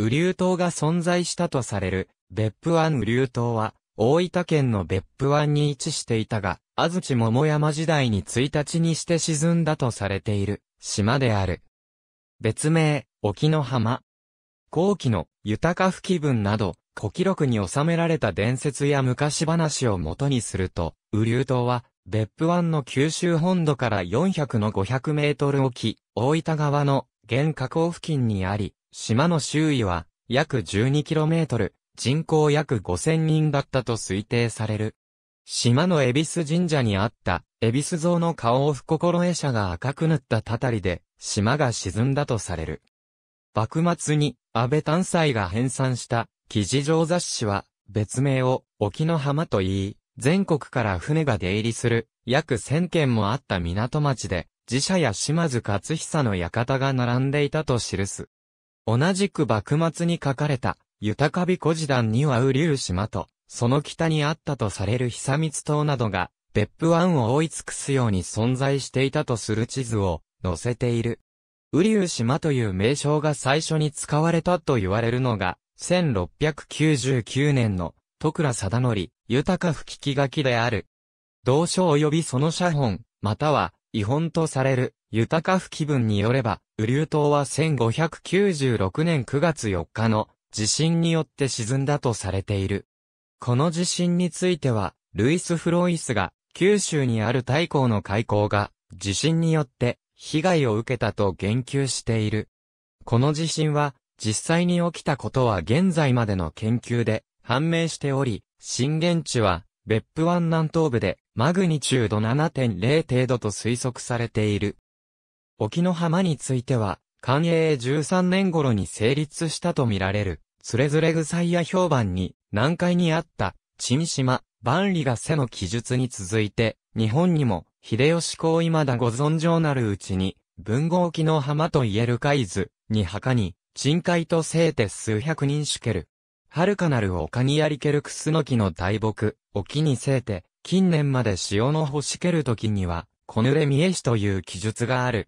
雨竜島が存在したとされる、別府湾雨竜島は、大分県の別府湾に位置していたが、安土桃山時代に1日にして沈んだとされている、島である。別名、沖の浜。後期の、豊か不気分など、古記録に収められた伝説や昔話を元にすると、雨竜島は、別府湾の九州本土から400の500メートル沖、大分側の、原河口付近にあり、島の周囲は約 12km、人口約5000人だったと推定される。島の恵比寿神社にあった、恵比寿像の顔を心得者が赤く塗ったたたりで、島が沈んだとされる。幕末に安倍丹斎が編纂した記事上雑誌は別名を沖の浜と言い、全国から船が出入りする約1000件もあった港町で寺社や島津勝久の館が並んでいたと記す。同じく幕末に書かれた、豊かび古時団には雨竜島と、その北にあったとされる久光島などが、別府湾を覆い尽くすように存在していたとする地図を載せている。雨竜島という名称が最初に使われたと言われるのが、1699年の徳倉貞則、豊か吹き書きである。同書及びその写本、または、違本とされる、豊か不気分によれば、雨竜島は1596年9月4日の地震によって沈んだとされている。この地震については、ルイス・フロイスが、九州にある大港の開港が、地震によって被害を受けたと言及している。この地震は、実際に起きたことは現在までの研究で判明しており、震源地は別府湾南東部でマグニチュード7.0程度と推測されている。沖の浜については、寛永13年頃に成立したとみられる、つれづれ具災や評判に、南海にあった、陳島、万里が背の記述に続いて、日本にも、秀吉公未だご存上なるうちに、文豪沖の浜と言える海図、に墓に、深海と聖て数百人しける。遥かなる丘にやりけるくすの木の大木、沖に聖て、近年まで潮の干しける時には、小濡れ見えしという記述がある。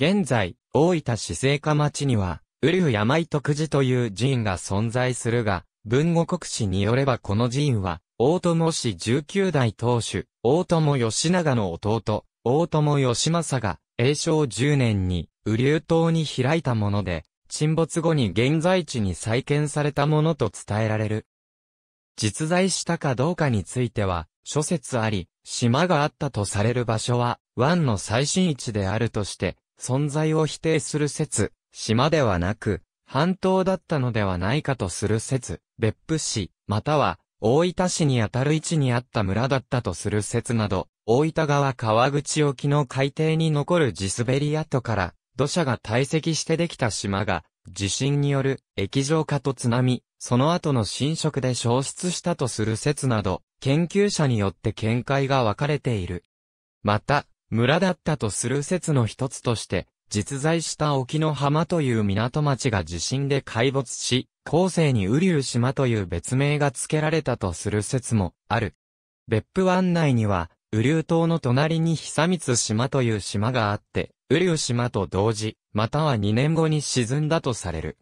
現在、大分市聖火町には、ウルフ山井徳寺という寺院が存在するが、文語国史によればこの寺院は、大友氏19代当主、大友義長の弟、大友義政が、永正10年に、ュ竜島に開いたもので、沈没後に現在地に再建されたものと伝えられる。実在したかどうかについては、諸説あり、島があったとされる場所は、湾の最新位置であるとして、存在を否定する説、島ではなく、半島だったのではないかとする説、別府市、または、大分市にあたる位置にあった村だったとする説など、大分川川口沖の海底に残る地滑り跡から、土砂が堆積してできた島が、地震による液状化と津波、その後の侵食で消失したとする説など、研究者によって見解が分かれている。また、村だったとする説の一つとして、実在した沖の浜という港町が地震で壊没し、後世に雨竜島という別名が付けられたとする説もある。別府湾内には、雨竜島の隣に久光島という島があって、雨竜島と同時、または2年後に沈んだとされる。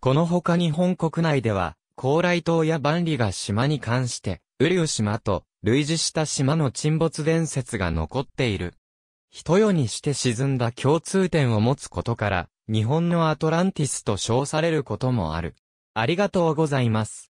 この他日本国内では、高麗島や万里が島に関して、雨竜島と類似した島の沈没伝説が残っている。人世にして沈んだ共通点を持つことから、日本のアトランティスと称されることもある。ありがとうございます。